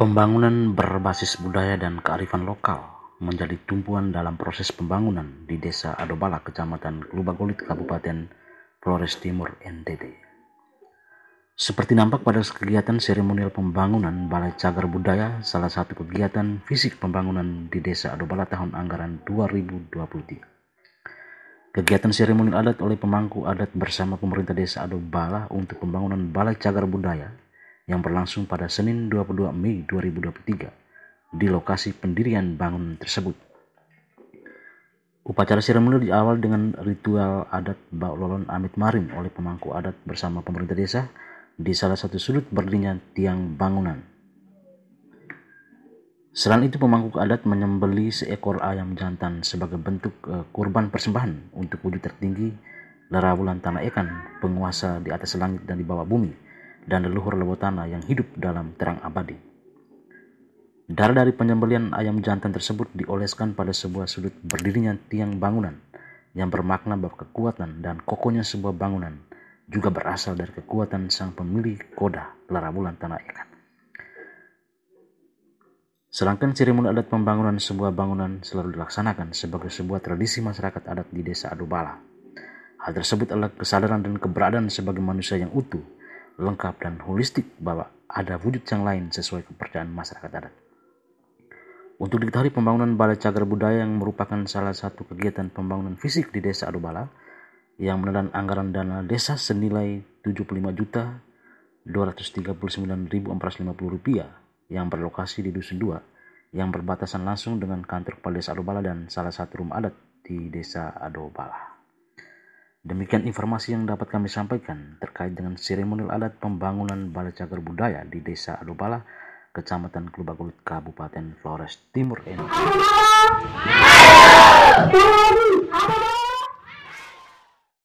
Pembangunan berbasis budaya dan kearifan lokal menjadi tumpuan dalam proses pembangunan di Desa Adobala, Kecamatan Klubagolit, Kabupaten Flores Timur, NTT. Seperti nampak pada kegiatan seremonial pembangunan Balai Cagar Budaya, salah satu kegiatan fisik pembangunan di Desa Adobala tahun anggaran 2023. Kegiatan seremoni adat oleh pemangku adat bersama pemerintah desa bala untuk pembangunan Balai Cagar Budaya yang berlangsung pada Senin 22 Mei 2023 di lokasi pendirian bangunan tersebut. Upacara seremoni diawal dengan ritual adat Baulolon Amit Marim oleh pemangku adat bersama pemerintah desa di salah satu sudut berdirinya tiang bangunan. Selain itu, pemangku adat menyembeli seekor ayam jantan sebagai bentuk eh, kurban persembahan untuk wujud tertinggi Larawulan Tanah Ekan, penguasa di atas langit dan di bawah bumi, dan leluhur lewat tanah yang hidup dalam terang abadi. Darah dari penyembelian ayam jantan tersebut dioleskan pada sebuah sudut berdirinya tiang bangunan yang bermakna bahwa kekuatan dan kokonya sebuah bangunan juga berasal dari kekuatan sang pemilik koda lara bulan Tanah ikan ciri seremoni adat pembangunan sebuah bangunan selalu dilaksanakan sebagai sebuah tradisi masyarakat adat di desa Adubala. Hal tersebut adalah kesadaran dan keberadaan sebagai manusia yang utuh, lengkap dan holistik bahwa ada wujud yang lain sesuai kepercayaan masyarakat adat. Untuk diketahui pembangunan Balai Cagar Budaya yang merupakan salah satu kegiatan pembangunan fisik di desa Adubala yang menelan anggaran dana desa senilai 75 juta 239.450 rupiah yang berlokasi di Dusun 2 yang berbatasan langsung dengan kantor kepala desa Adobala dan salah satu rumah adat di desa Adobala. Demikian informasi yang dapat kami sampaikan terkait dengan seremonial adat pembangunan Balai Cagar Budaya di desa Adobala, Kecamatan Kelubagulut, Kabupaten Flores Timur ini.